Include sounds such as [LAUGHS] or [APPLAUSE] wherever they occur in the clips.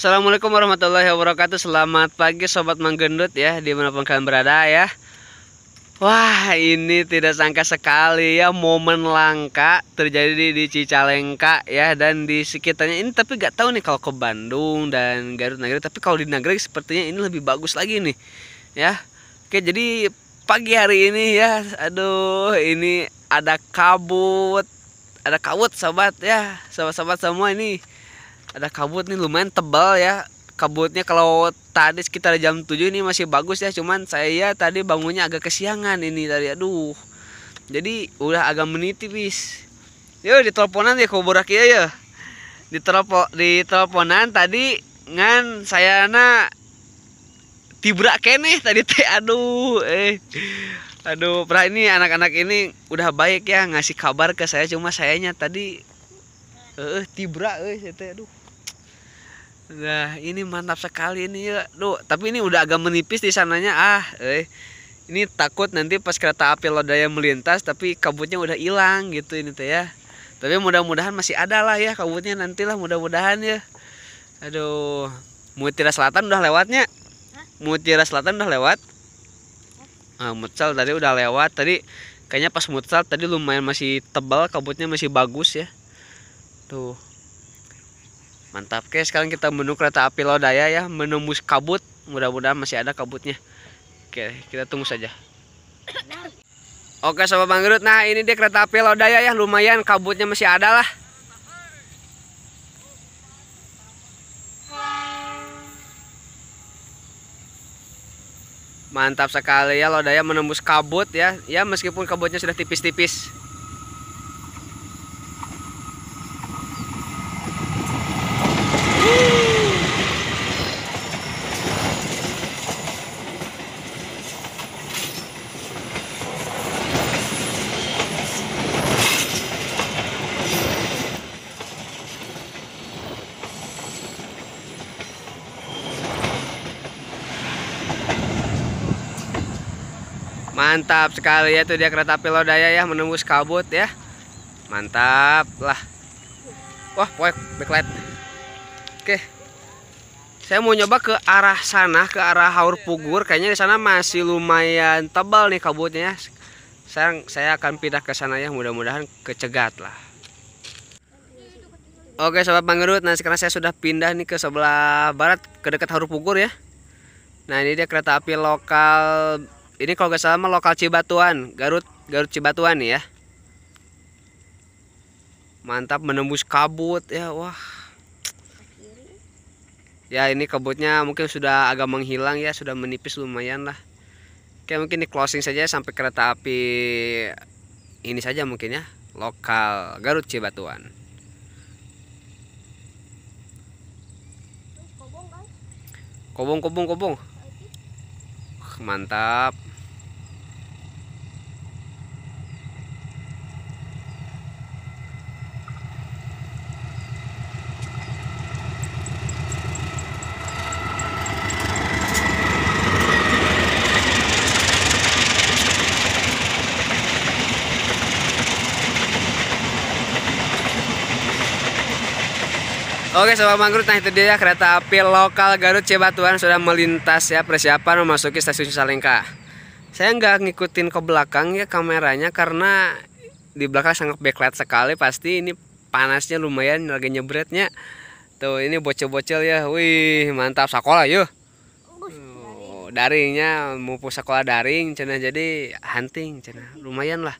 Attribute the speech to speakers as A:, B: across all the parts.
A: Assalamualaikum warahmatullahi wabarakatuh Selamat pagi Sobat Manggendut ya Dimanapun kalian berada ya Wah ini tidak sangka sekali ya Momen langka terjadi di Cicalengka ya Dan di sekitarnya ini Tapi gak tahu nih kalau ke Bandung dan Garut Nagrek Tapi kalau di Nagrek sepertinya ini lebih bagus lagi nih Ya Oke jadi pagi hari ini ya Aduh ini ada kabut Ada kabut sobat ya Sobat-sobat semua ini ada kabut nih lumayan tebal ya kabutnya kalau tadi sekitar jam 7 ini masih bagus ya cuman saya ya tadi bangunnya agak kesiangan ini tadi aduh jadi udah agak menipis yo teleponan ya kuburak ya ya di teleponan tadi ngan saya na tibra kene tadi teh aduh eh aduh pra ini anak-anak ini udah baik ya ngasih kabar ke saya cuma sayanya tadi eh tibra eh sete aduh Nah, ini mantap sekali ini ya. Duh, tapi ini udah agak menipis di sananya. Ah, eh. Ini takut nanti pas kereta api lodaya melintas tapi kabutnya udah hilang gitu ini tuh ya. Tapi mudah-mudahan masih ada lah ya kabutnya nantilah mudah-mudahan ya. Aduh, Mutiara Selatan udah lewatnya. Mutiara Selatan udah lewat. Nah, mutsal tadi udah lewat. Tadi kayaknya pas mutsal tadi lumayan masih tebal kabutnya masih bagus ya tuh mantap guys sekarang kita menu kereta api lodaya ya menembus kabut mudah-mudahan masih ada kabutnya oke kita tunggu saja oke sobat banggrut nah ini dia kereta api lodaya ya lumayan kabutnya masih ada lah mantap sekali ya lodaya menembus kabut ya ya meskipun kabutnya sudah tipis-tipis Mantap sekali ya tuh dia kereta api lodaya ya menembus kabut ya. Mantap lah. Wah, poek backlight. Oke. Saya mau nyoba ke arah sana, ke arah Haur Pugur. Kayaknya di sana masih lumayan tebal nih kabutnya. Ya. Sekarang saya akan pindah ke sana ya, mudah-mudahan kecegat lah. Oke sobat Mangerut. nah sekarang saya sudah pindah nih ke sebelah barat ke dekat haur pugur ya. Nah ini dia kereta api lokal ini kalau nggak salah mah lokal Cibatuan Garut Garut Cibatuan ya mantap menembus kabut ya wah ya ini kabutnya mungkin sudah agak menghilang ya sudah menipis lumayan lah Oke mungkin di closing saja sampai kereta api ini saja mungkin ya lokal Garut Cibatuan. Kobong kan? kobong kobong. Mantap. Oke sobat Mangrut, nah itu dia ya kereta api lokal Garut Cibatuan sudah melintas ya persiapan memasuki stasiun Salengka. Saya nggak ngikutin ke belakang ya kameranya karena di belakang sangat backlight sekali pasti ini panasnya lumayan lagi nyebretnya. Tuh ini bocil-bocil ya, wih mantap sekolah yuk. Oh, daringnya mumpung sekolah daring cina jadi hunting cina lumayan lah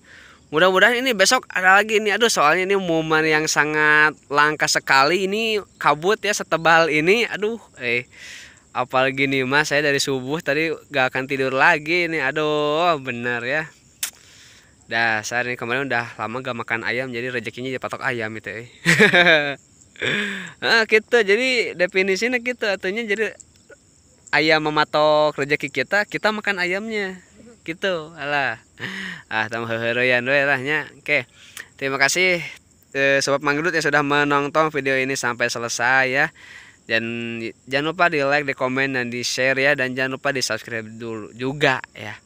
A: mudah-mudahan ini besok ada lagi ini aduh soalnya ini momen yang sangat langka sekali ini kabut ya setebal ini aduh eh apalagi nih mas saya dari subuh tadi gak akan tidur lagi ini aduh bener ya dasar ini kemarin udah lama gak makan ayam jadi rezekinya dipatok ayam itu eh. nah, [LAUGHS] gitu jadi definisinya gitu artinya jadi ayam mematok rezeki kita kita makan ayamnya gitu alah ah tambah heroyan lah lahnya oke terima kasih eh, sobat manggrut yang sudah menonton video ini sampai selesai ya dan jangan lupa di like di komen dan di share ya dan jangan lupa di subscribe dulu juga ya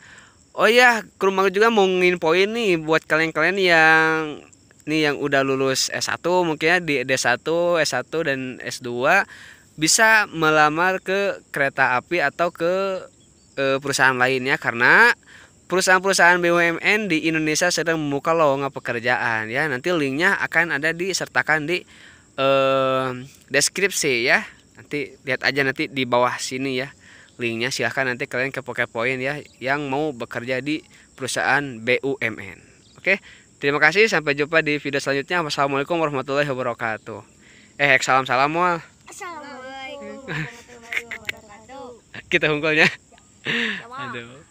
A: oh ya kerumah juga mau poin nih buat kalian-kalian yang nih yang udah lulus S1 mungkin ya di D1 S1 dan S2 bisa melamar ke kereta api atau ke uh, perusahaan lainnya karena perusahaan-perusahaan BUMN di Indonesia sedang membuka lowongan pekerjaan ya. Nanti linknya akan ada disertakan di uh, deskripsi ya. Nanti lihat aja nanti di bawah sini ya linknya silahkan nanti kalian ke pocket point ya yang mau bekerja di perusahaan BUMN. Oke, terima kasih sampai jumpa di video selanjutnya. Wassalamualaikum warahmatullahi wabarakatuh. Eh, salam salam wal. Assalamualaikum warahmatullahi wabarakatuh. [LAUGHS] Kita unggulnya. Hello. [LAUGHS]